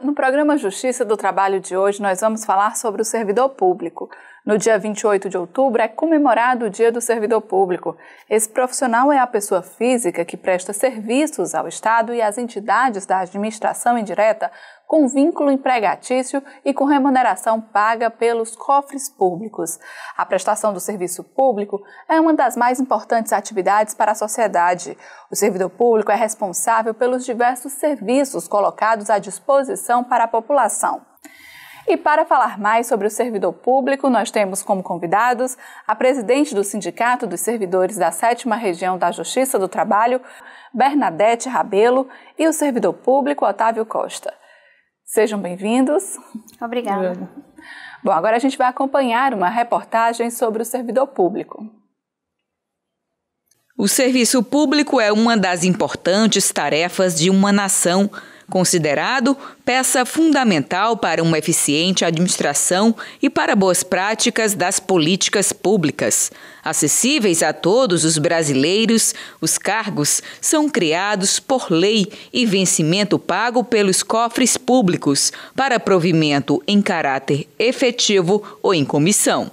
no programa Justiça do Trabalho de hoje, nós vamos falar sobre o servidor público. No dia 28 de outubro é comemorado o Dia do Servidor Público. Esse profissional é a pessoa física que presta serviços ao Estado e às entidades da administração indireta com vínculo empregatício e com remuneração paga pelos cofres públicos. A prestação do serviço público é uma das mais importantes atividades para a sociedade. O servidor público é responsável pelos diversos serviços colocados à disposição para a população. E para falar mais sobre o servidor público, nós temos como convidados a presidente do Sindicato dos Servidores da Sétima Região da Justiça do Trabalho, Bernadette Rabelo, e o servidor público Otávio Costa. Sejam bem-vindos. Obrigada. Bom, agora a gente vai acompanhar uma reportagem sobre o servidor público. O serviço público é uma das importantes tarefas de uma nação considerado peça fundamental para uma eficiente administração e para boas práticas das políticas públicas. Acessíveis a todos os brasileiros, os cargos são criados por lei e vencimento pago pelos cofres públicos para provimento em caráter efetivo ou em comissão.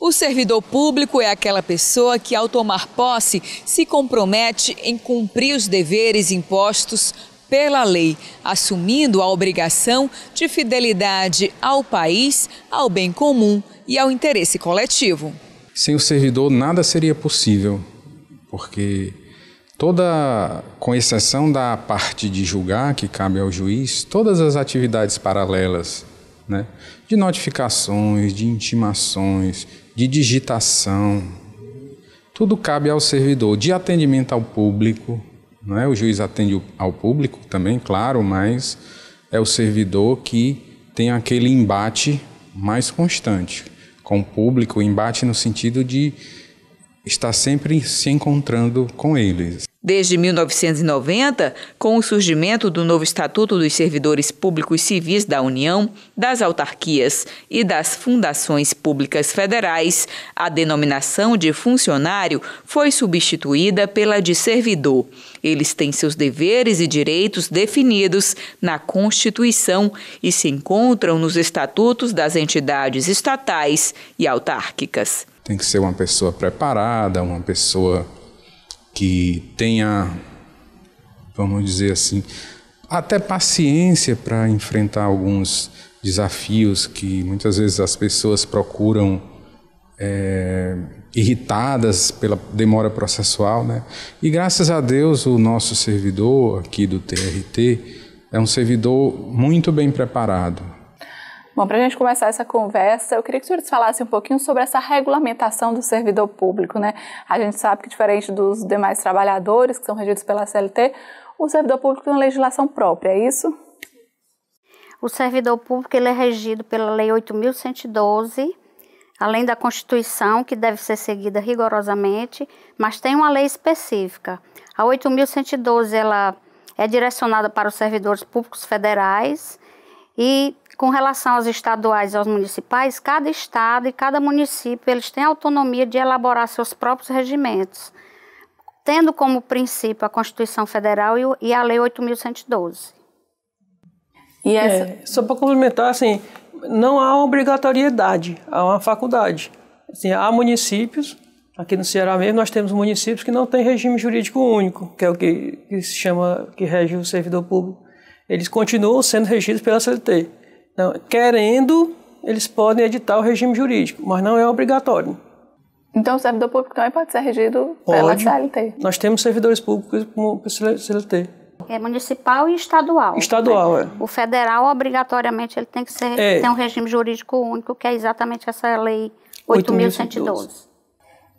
O servidor público é aquela pessoa que, ao tomar posse, se compromete em cumprir os deveres impostos pela lei, assumindo a obrigação de fidelidade ao país, ao bem comum e ao interesse coletivo. Sem o servidor, nada seria possível, porque toda, com exceção da parte de julgar, que cabe ao juiz, todas as atividades paralelas, né, de notificações, de intimações, de digitação, tudo cabe ao servidor, de atendimento ao público, não é? O juiz atende ao público também, claro, mas é o servidor que tem aquele embate mais constante com o público, embate no sentido de estar sempre se encontrando com eles. Desde 1990, com o surgimento do novo Estatuto dos Servidores Públicos Civis da União, das autarquias e das fundações públicas federais, a denominação de funcionário foi substituída pela de servidor. Eles têm seus deveres e direitos definidos na Constituição e se encontram nos estatutos das entidades estatais e autárquicas. Tem que ser uma pessoa preparada, uma pessoa que tenha, vamos dizer assim, até paciência para enfrentar alguns desafios que muitas vezes as pessoas procuram é, irritadas pela demora processual, né? E graças a Deus o nosso servidor aqui do TRT é um servidor muito bem preparado. Bom, para a gente começar essa conversa, eu queria que os senhores falassem um pouquinho sobre essa regulamentação do servidor público, né? A gente sabe que, diferente dos demais trabalhadores que são regidos pela CLT, o servidor público tem uma legislação própria, é isso? O servidor público ele é regido pela Lei 8.112, além da Constituição, que deve ser seguida rigorosamente, mas tem uma lei específica. A 8.112 ela é direcionada para os servidores públicos federais e com relação aos estaduais e aos municipais, cada estado e cada município eles têm autonomia de elaborar seus próprios regimentos, tendo como princípio a Constituição Federal e a Lei 8.112. E é, essa... É, só para complementar, assim, não há obrigatoriedade, há uma faculdade. Assim, há municípios, aqui no Ceará mesmo, nós temos municípios que não têm regime jurídico único, que é o que, que se chama, que rege o servidor público eles continuam sendo regidos pela CLT. Então, querendo, eles podem editar o regime jurídico, mas não é obrigatório. Então o servidor público também pode ser regido pela pode. CLT? Nós temos servidores públicos como CLT. É municipal e estadual. Estadual, né? é. O federal, obrigatoriamente, ele tem que ser, é. tem um regime jurídico único, que é exatamente essa lei 8.112,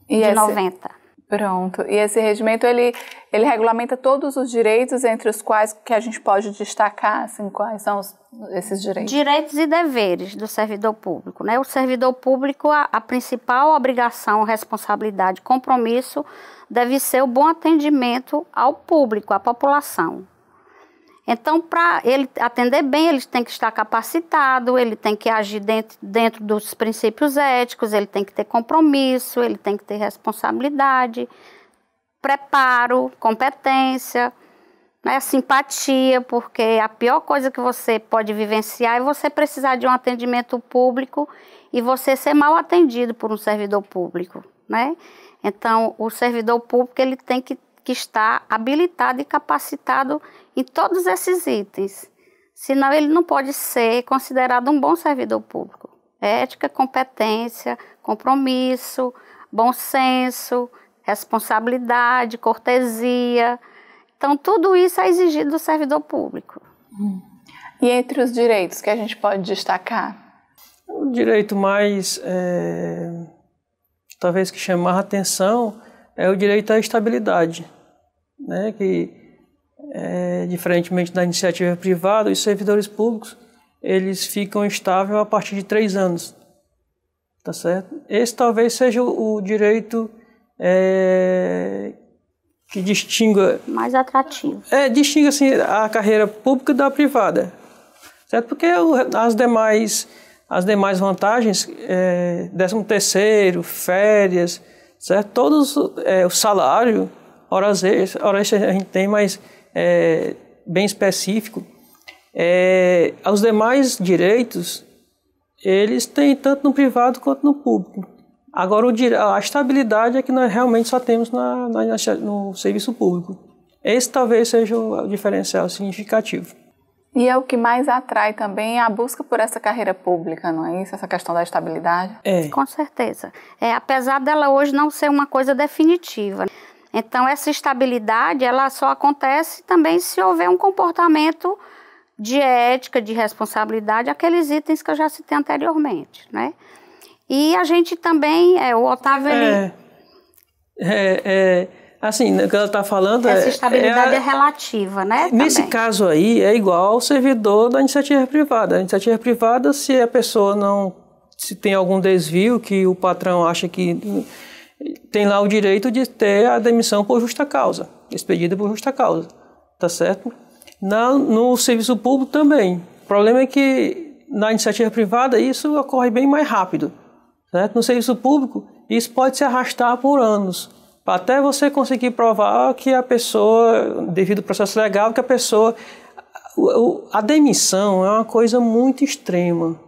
de esse... 90. Pronto. E esse regimento ele, ele regulamenta todos os direitos entre os quais que a gente pode destacar, assim, quais são os, esses direitos? Direitos e deveres do servidor público, né? O servidor público a, a principal obrigação, responsabilidade, compromisso deve ser o bom atendimento ao público, à população. Então, para ele atender bem, ele tem que estar capacitado, ele tem que agir dentro, dentro dos princípios éticos, ele tem que ter compromisso, ele tem que ter responsabilidade, preparo, competência, né, simpatia, porque a pior coisa que você pode vivenciar é você precisar de um atendimento público e você ser mal atendido por um servidor público, né? Então, o servidor público ele tem que que está habilitado e capacitado em todos esses itens. Senão, ele não pode ser considerado um bom servidor público. Ética, competência, compromisso, bom senso, responsabilidade, cortesia. Então, tudo isso é exigido do servidor público. Hum. E entre os direitos que a gente pode destacar? O direito mais, é, talvez que chamar a atenção, é o direito à estabilidade, né? que, é, diferentemente da iniciativa privada, os servidores públicos eles ficam estáveis a partir de três anos, tá certo? Esse talvez seja o, o direito é, que distinga mais atrativo. É, distinga assim a carreira pública da privada, certo? Porque as demais as demais vantagens, é, décimo terceiro, férias, certo? Todos é, o salário, horas extras, horas extras a gente tem, mas é, bem específico. É, os demais direitos, eles têm tanto no privado quanto no público. Agora, a estabilidade é que nós realmente só temos na, na no serviço público. Esse talvez seja o diferencial significativo. E é o que mais atrai também a busca por essa carreira pública, não é isso? Essa questão da estabilidade? É. Com certeza. É, apesar dela hoje não ser uma coisa definitiva. Então, essa estabilidade, ela só acontece também se houver um comportamento de ética, de responsabilidade, aqueles itens que eu já citei anteriormente, né? E a gente também, é, o Otávio... É, ele... é, é, é. Assim, né, o que ela está falando Essa é. Essa estabilidade é, é, relativa, né? Nesse também. caso aí, é igual ao servidor da iniciativa privada. A iniciativa privada, se a pessoa não. se tem algum desvio que o patrão acha que. tem lá o direito de ter a demissão por justa causa, expedida por justa causa. Tá certo? Na, no serviço público também. O problema é que na iniciativa privada isso ocorre bem mais rápido. Certo? No serviço público, isso pode se arrastar por anos até você conseguir provar que a pessoa, devido ao processo legal, que a pessoa. A demissão é uma coisa muito extrema.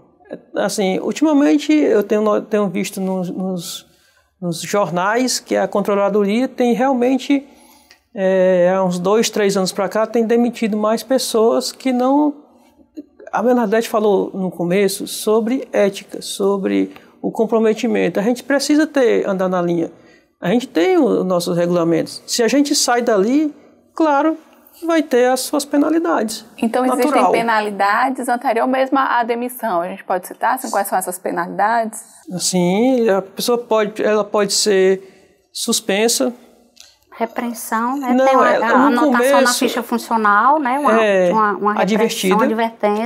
Assim, ultimamente eu tenho, tenho visto nos, nos, nos jornais que a controladoria tem realmente, é, há uns dois, três anos para cá, tem demitido mais pessoas que não. A Bernadette falou no começo sobre ética, sobre o comprometimento. A gente precisa ter andar na linha a gente tem os nossos regulamentos. Se a gente sai dali, claro, vai ter as suas penalidades. Então natural. existem penalidades anterior mesmo à demissão. A gente pode citar assim, quais são essas penalidades? Sim, a pessoa pode, ela pode ser suspensa. Repreensão, né? Não, Tem uma, anotação começo, na ficha funcional, né? Uma, é, uma, uma advertência.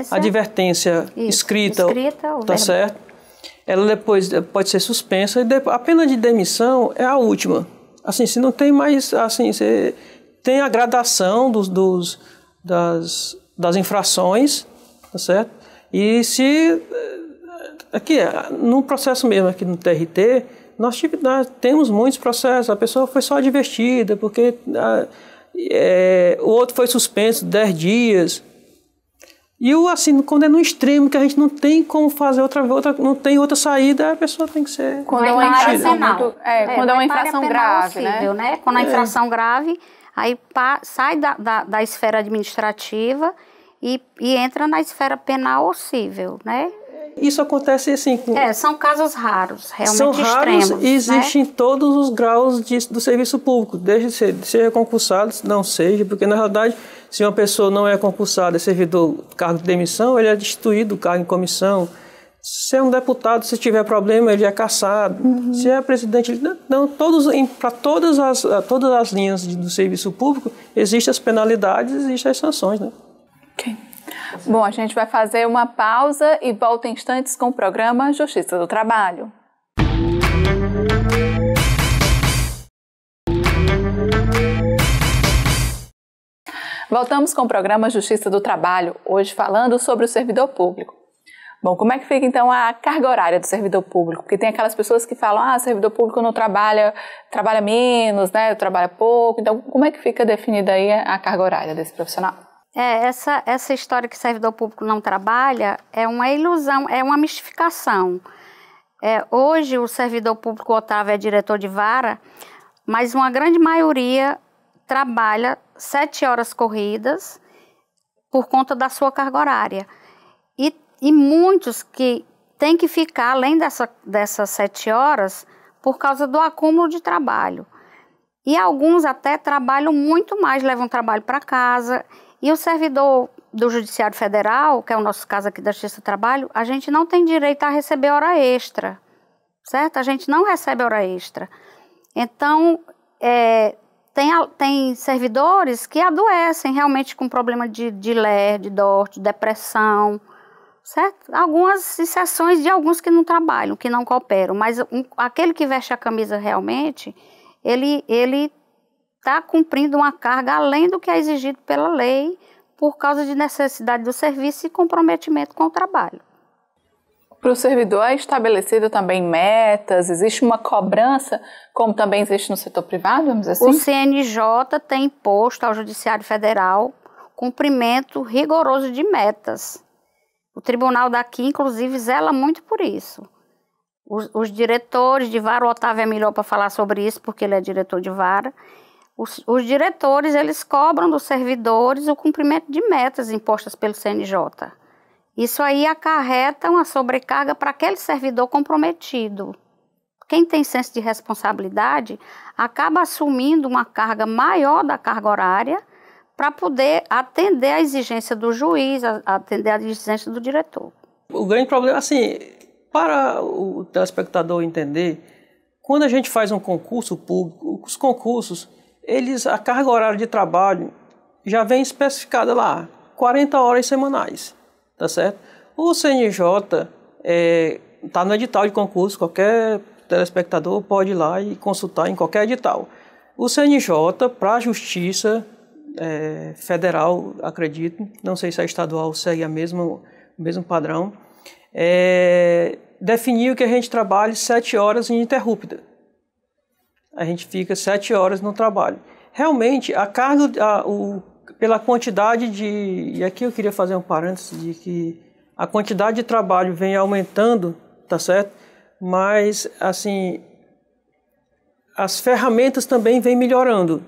Advertência Isso, escrita. Escrita, tá certo? ela depois eh, pode ser suspensa. E a pena de demissão é a última. Assim, se não tem mais, assim, você tem a gradação dos, dos das, das infrações, tá certo? E se eh, aqui eh, no processo mesmo aqui no TRT nós, tive, nós temos muitos processos. A pessoa foi só advertida porque a, ah, é, o outro foi suspenso 10 dias. E o assim, quando é no extremo, que a gente não tem como fazer outra, outra não tem outra saída, a pessoa tem que ser. Quando é uma infração, é, é, é grave. Né? Né? quando é uma infração grave, né? Quando é infração grave, aí sai da, da, da esfera administrativa e, e, entra na esfera penal possível, né? Isso acontece assim. Com... É, são casos raros, realmente são raros extremos. E né? existem né? todos os graus de, do serviço público, desde ser, seja concursado, não seja, porque na realidade se uma pessoa não é concursada, é servidor cargo de demissão, ele é destituído do cargo em comissão. Se é um deputado, se tiver problema, ele é cassado. Uhum. Se é presidente, ele, não, todos para todas as todas as linhas de, do serviço público existem as penalidades, existem as sanções, né? Ok. Bom, a gente vai fazer uma pausa e volta em instantes com o programa Justiça do Trabalho. Voltamos com o programa Justiça do Trabalho, hoje falando sobre o servidor público. Bom, como é que fica então a carga horária do servidor público? Porque tem aquelas pessoas que falam, ah, servidor público não trabalha, trabalha menos, né, trabalha pouco. Então, como é que fica definida aí a carga horária desse profissional? É, essa, essa história que servidor público não trabalha é uma ilusão, é uma mistificação. É, hoje, o servidor público Otávio é diretor de vara, mas uma grande maioria trabalha sete horas corridas por conta da sua carga horária. E, e muitos que têm que ficar além dessa, dessas sete horas por causa do acúmulo de trabalho. E alguns até trabalham muito mais, levam trabalho para casa. E o servidor do Judiciário Federal, que é o nosso caso aqui da Justiça do Trabalho, a gente não tem direito a receber hora extra, certo? A gente não recebe hora extra. Então, é, tem, tem servidores que adoecem realmente com problema de, de ler, de DORT, depressão, certo? Algumas exceções de alguns que não trabalham, que não cooperam, mas um, aquele que veste a camisa realmente, ele ele está cumprindo uma carga além do que é exigido pela lei, por causa de necessidade do serviço e comprometimento com o trabalho. Para o servidor é estabelecido também metas, existe uma cobrança, como também existe no setor privado, vamos dizer assim? O CNJ tem imposto ao Judiciário Federal cumprimento rigoroso de metas. O tribunal daqui, inclusive, zela muito por isso. Os, os diretores de vara, o Otávio é melhor para falar sobre isso, porque ele é diretor de vara. Os, os diretores, eles cobram dos servidores o cumprimento de metas impostas pelo CNJ. Isso aí acarreta uma sobrecarga para aquele servidor comprometido. Quem tem senso de responsabilidade acaba assumindo uma carga maior da carga horária para poder atender a exigência do juiz, atender a exigência do diretor. O grande problema, assim, para o telespectador entender, quando a gente faz um concurso público, os concursos, eles a carga horária de trabalho já vem especificada lá, 40 horas semanais tá certo? O CNJ está é, tá no edital de concurso, qualquer telespectador pode ir lá e consultar em qualquer edital. O CNJ, para a Justiça é, Federal, acredito, não sei se a é estadual segue a mesma, o mesmo padrão, é, definiu que a gente trabalhe sete horas ininterrupta. A gente fica sete horas no trabalho. Realmente, a carga, a, o pela quantidade de. E aqui eu queria fazer um parênteses de que a quantidade de trabalho vem aumentando, tá certo? Mas, assim, as ferramentas também vêm melhorando.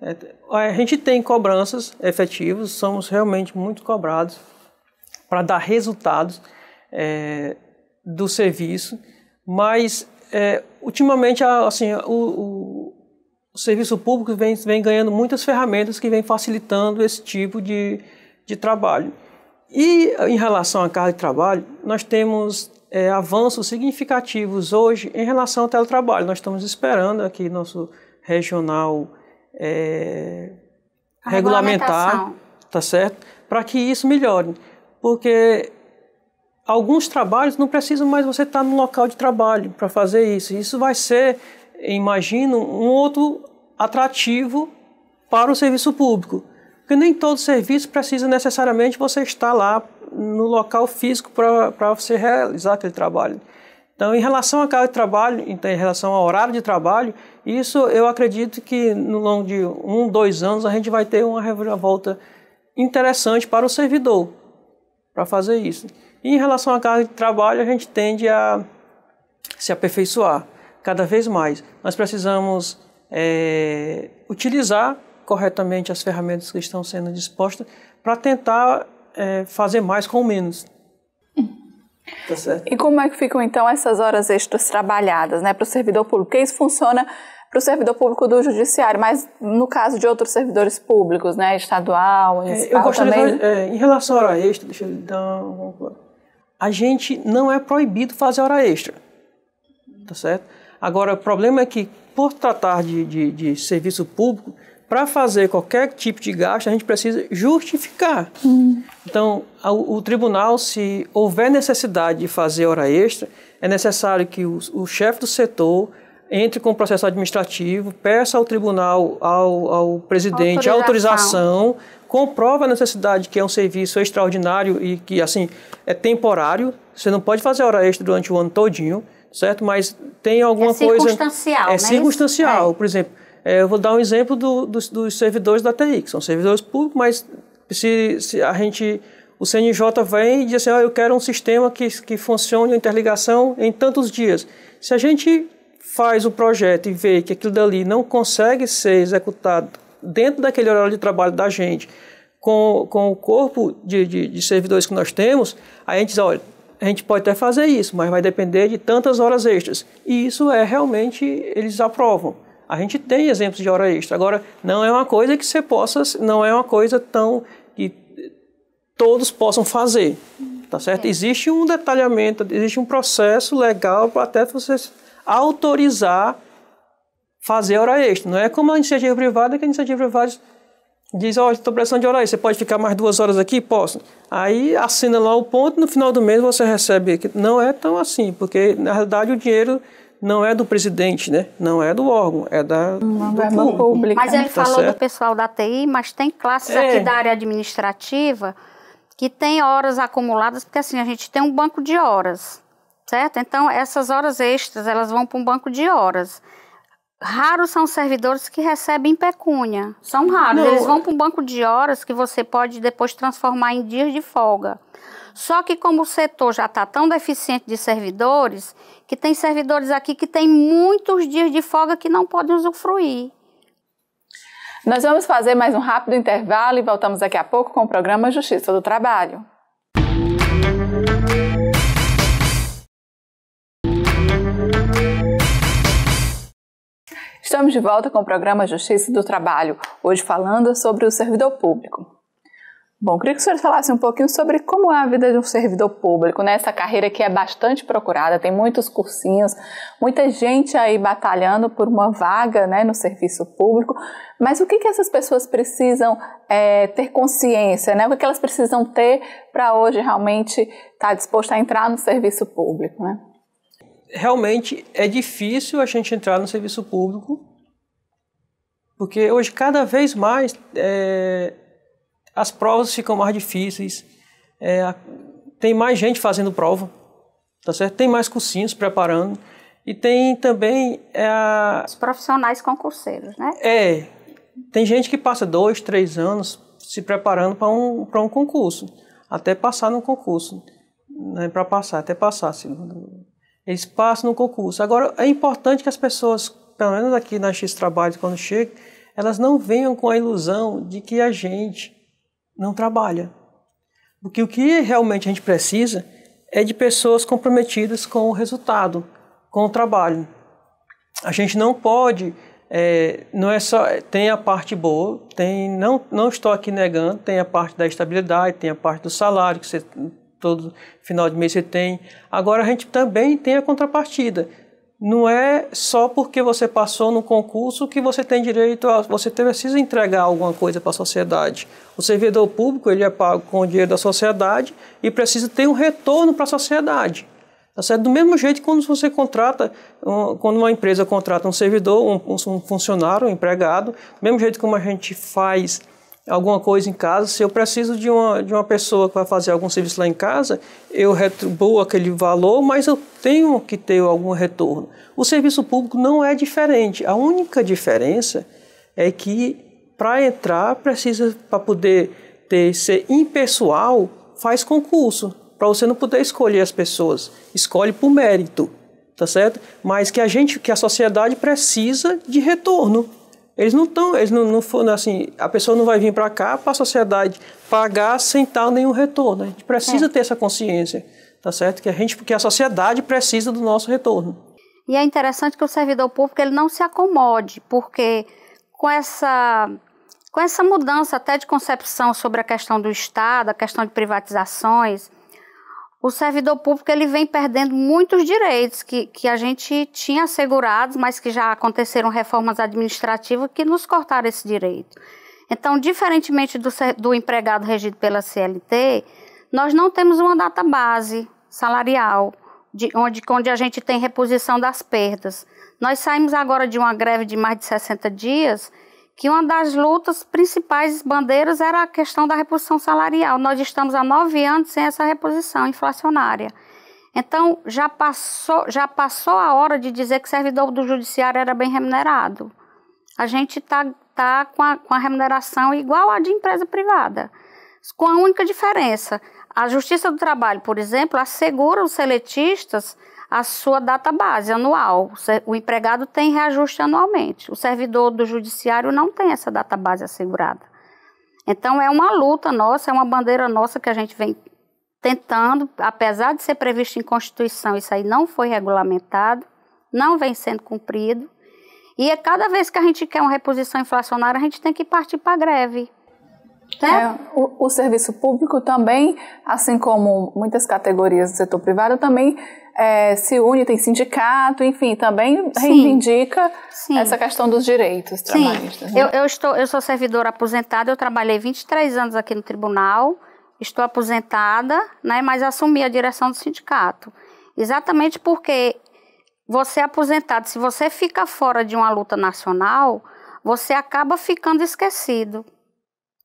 É, a gente tem cobranças efetivas, somos realmente muito cobrados para dar resultados é, do serviço, mas é, ultimamente assim, o, o serviço público vem, vem ganhando muitas ferramentas que vem facilitando esse tipo de, de trabalho. E em relação à carga de trabalho, nós temos é, avanços significativos hoje em relação ao teletrabalho. Nós estamos esperando aqui nosso regional é, regulamentar, tá certo? Para que isso melhore, porque alguns trabalhos não precisam mais você estar tá no local de trabalho para fazer isso. Isso vai ser imagino, um outro atrativo para o serviço público. Porque nem todo serviço precisa necessariamente você estar lá no local físico para você realizar aquele trabalho. Então, em relação a carga de trabalho, então, em relação ao horário de trabalho, isso eu acredito que no longo de um, dois anos a gente vai ter uma reviravolta interessante para o servidor para fazer isso. E em relação à carga de trabalho, a gente tende a se aperfeiçoar cada vez mais. Nós precisamos é, utilizar corretamente as ferramentas que estão sendo dispostas para tentar é, fazer mais com menos. Tá e como é que ficam então essas horas extras trabalhadas né, para o servidor público? Porque isso funciona para o servidor público do judiciário, mas no caso de outros servidores públicos, né, estadual, é, municipal eu gostaria também. De, é, em relação à hora extra, deixa eu dar a gente não é proibido fazer hora extra, tá certo? Agora, o problema é que, por tratar de, de, de serviço público, para fazer qualquer tipo de gasto, a gente precisa justificar. Então, o, o tribunal, se houver necessidade de fazer hora extra, é necessário que o, o chefe do setor entre com o processo administrativo, peça ao tribunal, ao, ao presidente, autorização. autorização, comprova a necessidade que é um serviço extraordinário e que, assim, é temporário. Você não pode fazer hora extra durante o ano todinho certo? Mas tem alguma é coisa... É circunstancial, É né? circunstancial. É. Por exemplo, é, eu vou dar um exemplo do, dos, dos, servidores da TI, que são servidores públicos, mas se, se a gente... O CNJ vem e diz assim, ah, eu quero um sistema que, que funcione a interligação em tantos dias. Se a gente faz o projeto e vê que aquilo dali não consegue ser executado dentro daquele horário de trabalho da gente, com, com o corpo de, de, de servidores que nós temos, a gente diz, olha, a gente pode até fazer isso, mas vai depender de tantas horas extras. E isso é realmente, eles aprovam. A gente tem exemplos de hora extra. Agora, não é uma coisa que você possa, não é uma coisa tão que todos possam fazer, tá certo? É. Existe um detalhamento, existe um processo legal para até você autorizar fazer hora extra. Não é como a iniciativa privada, que a iniciativa privada Diz, ó, oh, estou precisando de hora aí, você pode ficar mais duas horas aqui? Posso. Aí assina lá o ponto, no final do mês você recebe. Não é tão assim, porque na realidade o dinheiro não é do presidente, né? Não é do órgão, é da do é público. Mas ele tá falou certo? do pessoal da TI, mas tem classes é. aqui da área administrativa que tem horas acumuladas, porque assim, a gente tem um banco de horas, certo? Então, essas horas extras, elas vão para um banco de horas raros são servidores que recebem pecúnia. São raros. Não. Eles vão para um banco de horas que você pode depois transformar em dias de folga. Só que como o setor já está tão deficiente de servidores, que tem servidores aqui que têm muitos dias de folga que não podem usufruir. Nós vamos fazer mais um rápido intervalo e voltamos daqui a pouco com o programa Justiça do Trabalho. Estamos de volta com o programa Justiça do Trabalho, hoje falando sobre o servidor público. Bom, queria que o senhor falasse um pouquinho sobre como é a vida de um servidor público, nessa né? carreira que é bastante procurada, tem muitos cursinhos, muita gente aí batalhando por uma vaga né, no serviço público, mas o que, que essas pessoas precisam é, ter consciência, né? o que, que elas precisam ter para hoje realmente estar tá disposto a entrar no serviço público? Né? realmente é difícil a gente entrar no serviço público, porque hoje cada vez mais é, as provas ficam mais difíceis, é, tem mais gente fazendo prova, tá certo? Tem mais cursinhos preparando e tem também é, os profissionais concurseiros, né? É, tem gente que passa dois, três anos se preparando para um para um concurso, até passar no concurso, né? Para passar, até passar, segundo eles passam no concurso. Agora, é importante que as pessoas, pelo menos aqui na X Trabalho, quando chegam, elas não venham com a ilusão de que a gente não trabalha. Porque o que realmente a gente precisa é de pessoas comprometidas com o resultado, com o trabalho. A gente não pode, é, não é só tem a parte boa, tem não não estou aqui negando, tem a parte da estabilidade, tem a parte do salário que você todo final de mês você tem. Agora a gente também tem a contrapartida. Não é só porque você passou no concurso que você tem direito a. Você precisa entregar alguma coisa para a sociedade. O servidor público ele é pago com o dinheiro da sociedade e precisa ter um retorno para a sociedade. Tá do mesmo jeito quando você contrata, quando uma empresa contrata um servidor, um, um funcionário, um empregado, do mesmo jeito como a gente faz alguma coisa em casa, se eu preciso de uma, de uma pessoa que vai fazer algum serviço lá em casa, eu retribuo aquele valor, mas eu tenho que ter algum retorno. O serviço público não é diferente. A única diferença é que para entrar precisa para poder ter ser impessoal, faz concurso, para você não poder escolher as pessoas. Escolhe por mérito, tá certo? Mas que a gente, que a sociedade precisa de retorno. Eles não estão, eles não, não foram assim, a pessoa não vai vir para cá para a sociedade pagar sem tal nenhum retorno. A gente precisa é. ter essa consciência, tá certo? Que a gente, porque a sociedade precisa do nosso retorno. E é interessante que o servidor público ele não se acomode, porque com essa com essa mudança até de concepção sobre a questão do Estado, a questão de privatizações, o servidor público ele vem perdendo muitos direitos que, que a gente tinha assegurados, mas que já aconteceram reformas administrativas que nos cortaram esse direito. Então, diferentemente do, do empregado regido pela CLT, nós não temos uma data base salarial, de onde, onde a gente tem reposição das perdas. Nós saímos agora de uma greve de mais de 60 dias que uma das lutas principais bandeiras era a questão da reposição salarial. Nós estamos há nove anos sem essa reposição inflacionária. Então, já passou, já passou a hora de dizer que servidor do judiciário era bem remunerado. A gente está tá com, a, com a remuneração igual à de empresa privada, com a única diferença. A Justiça do Trabalho, por exemplo, assegura os seletistas a sua data base anual. O empregado tem reajuste anualmente. O servidor do judiciário não tem essa data base assegurada. Então é uma luta nossa, é uma bandeira nossa que a gente vem tentando, apesar de ser previsto em Constituição, isso aí não foi regulamentado, não vem sendo cumprido. E é cada vez que a gente quer uma reposição inflacionária, a gente tem que partir para a greve. Né? É, o, o, serviço público também, assim como muitas categorias do setor privado, também é, se une, tem sindicato, enfim, também reivindica Sim. Sim. essa questão dos direitos trabalhistas. Né? Eu, eu, estou, eu sou servidora aposentada, eu trabalhei 23 anos aqui no tribunal, estou aposentada, né, mas assumi a direção do sindicato. Exatamente porque você é aposentado, se você fica fora de uma luta nacional, você acaba ficando esquecido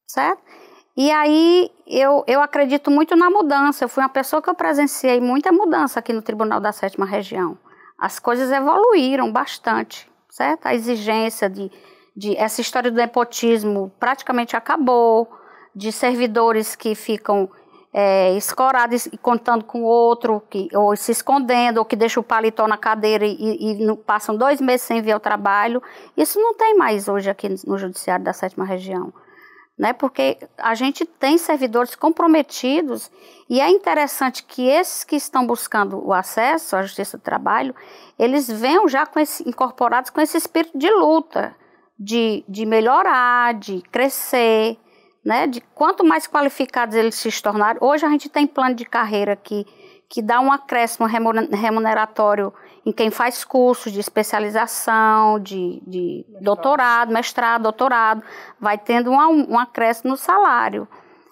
certo? E aí eu, eu acredito muito na mudança. Eu fui uma pessoa que eu presenciei muita mudança aqui no Tribunal da Sétima Região. As coisas evoluíram bastante, certo? A exigência de, de essa história do nepotismo praticamente acabou, de servidores que ficam é, escorados e contando com outro, que, ou se escondendo, ou que deixa o paletó na cadeira e, e, passam dois meses sem ver o trabalho. Isso não tem mais hoje aqui no Judiciário da Sétima Região né? Porque a gente tem servidores comprometidos e é interessante que esses que estão buscando o acesso à justiça do trabalho, eles venham já com esse, incorporados com esse espírito de luta, de, de melhorar, de crescer, né? De quanto mais qualificados eles se tornarem. Hoje a gente tem plano de carreira que, que dá um acréscimo remuneratório em quem faz cursos de especialização, de, de mestrado. doutorado, mestrado, doutorado, vai tendo um, um acréscimo no salário.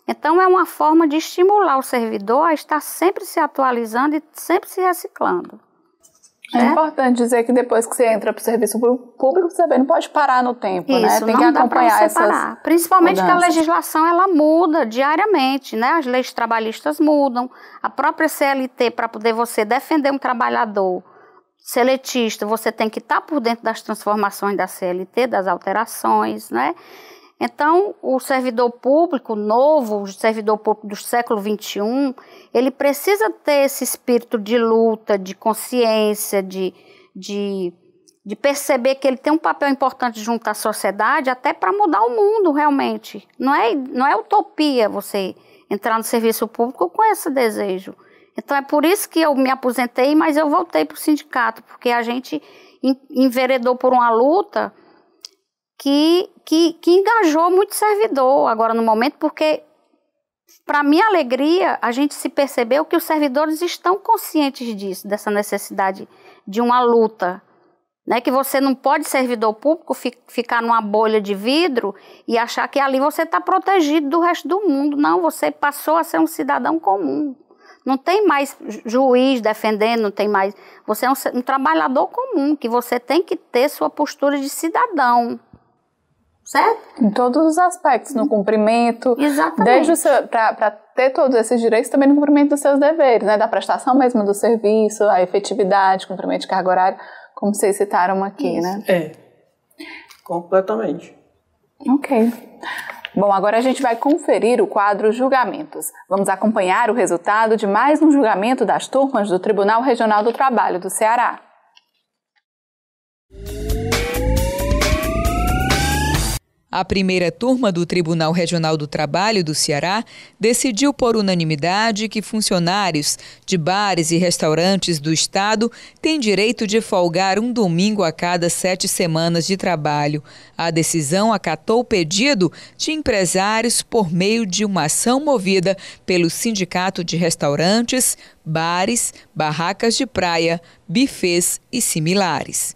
Então, é uma forma de estimular o servidor a estar sempre se atualizando e sempre se reciclando. É, é importante dizer que depois que você entra para o serviço público, você também não pode parar no tempo, né? Isso, né? Tem que acompanhar essas Principalmente mudanças. que a legislação ela muda diariamente, né? As leis trabalhistas mudam, a própria CLT para poder você defender um trabalhador seletista, você tem que estar tá por dentro das transformações da CLT, das alterações, né? Então, o servidor público novo, o servidor público do século XXI, ele precisa ter esse espírito de luta, de consciência, de, de, de perceber que ele tem um papel importante junto à sociedade, até para mudar o mundo realmente. Não é, não é utopia você entrar no serviço público com esse desejo. Então é por isso que eu me aposentei, mas eu voltei para o sindicato, porque a gente enveredou por uma luta que, que, que engajou muito servidor agora no momento, porque, para minha alegria, a gente se percebeu que os servidores estão conscientes disso, dessa necessidade de uma luta. Né, que você não pode, servidor público, fi, ficar numa bolha de vidro e achar que ali você está protegido do resto do mundo. Não, você passou a ser um cidadão comum. Não tem mais juiz defendendo, não tem mais. Você é um, um trabalhador comum, que você tem que ter sua postura de cidadão certo? Em todos os aspectos, no cumprimento, Exatamente. desde para ter todos esses direitos, também no cumprimento dos seus deveres, né? Da prestação mesmo do serviço, a efetividade, cumprimento de carga horária, como vocês citaram aqui, Isso. né? É, completamente. Ok. Bom, agora a gente vai conferir o quadro Julgamentos. Vamos acompanhar o resultado de mais um julgamento das turmas do Tribunal Regional do Trabalho do Ceará. A primeira turma do Tribunal Regional do Trabalho do Ceará decidiu por unanimidade que funcionários de bares e restaurantes do Estado têm direito de folgar um domingo a cada sete semanas de trabalho. A decisão acatou o pedido de empresários por meio de uma ação movida pelo Sindicato de Restaurantes, Bares, Barracas de Praia, Bifes e similares.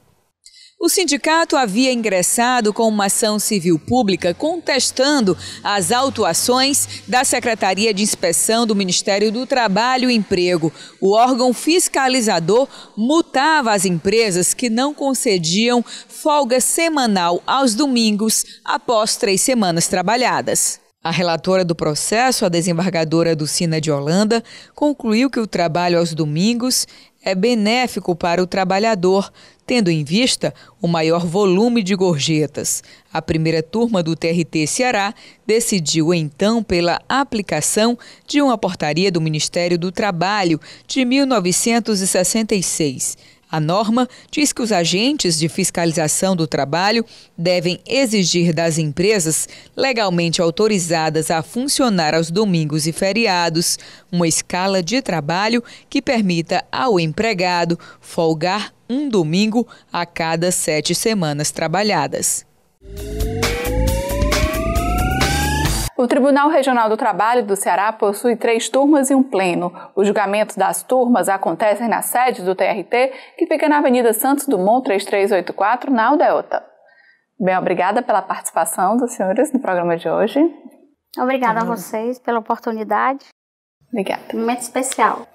O sindicato havia ingressado com uma ação civil pública contestando as autuações da Secretaria de Inspeção do Ministério do Trabalho e Emprego. O órgão fiscalizador multava as empresas que não concediam folga semanal aos domingos após três semanas trabalhadas. A relatora do processo, a desembargadora Dulcina de Holanda, concluiu que o trabalho aos domingos é benéfico para o trabalhador, tendo em vista o maior volume de gorjetas. A primeira turma do TRT Ceará decidiu então pela aplicação de uma portaria do Ministério do Trabalho de 1966 a norma diz que os agentes de fiscalização do trabalho devem exigir das empresas legalmente autorizadas a funcionar aos domingos e feriados uma escala de trabalho que permita ao empregado folgar um domingo a cada sete semanas trabalhadas. O Tribunal Regional do Trabalho do Ceará possui três turmas e um pleno. Os julgamentos das turmas acontecem na sede do TRT, que fica na Avenida Santos Dumont 3384, na Aldeota. Bem, obrigada pela participação dos senhores no programa de hoje. Obrigada a uhum. vocês pela oportunidade. Obrigada. Um momento especial.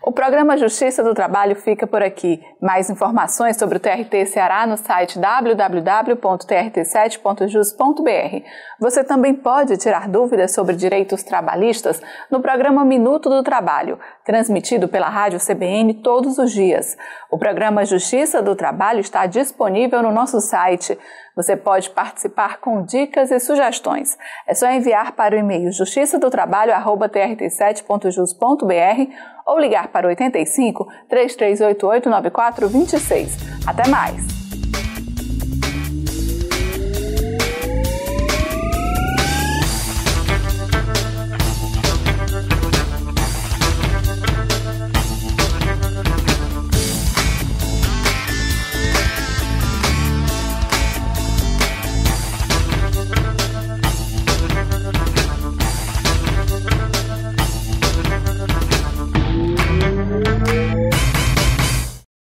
O programa Justiça do Trabalho fica por aqui. Mais informações sobre o TRT Ceará no site www.trt7.jus.br. Você também pode tirar dúvidas sobre direitos trabalhistas no programa Minuto do Trabalho, transmitido pela Rádio CBN todos os dias. O programa Justiça do Trabalho está disponível no nosso site você pode participar com dicas e sugestões. É só enviar para o e-mail justiça 7jusbr ou ligar para 85 3388 9426. Até mais!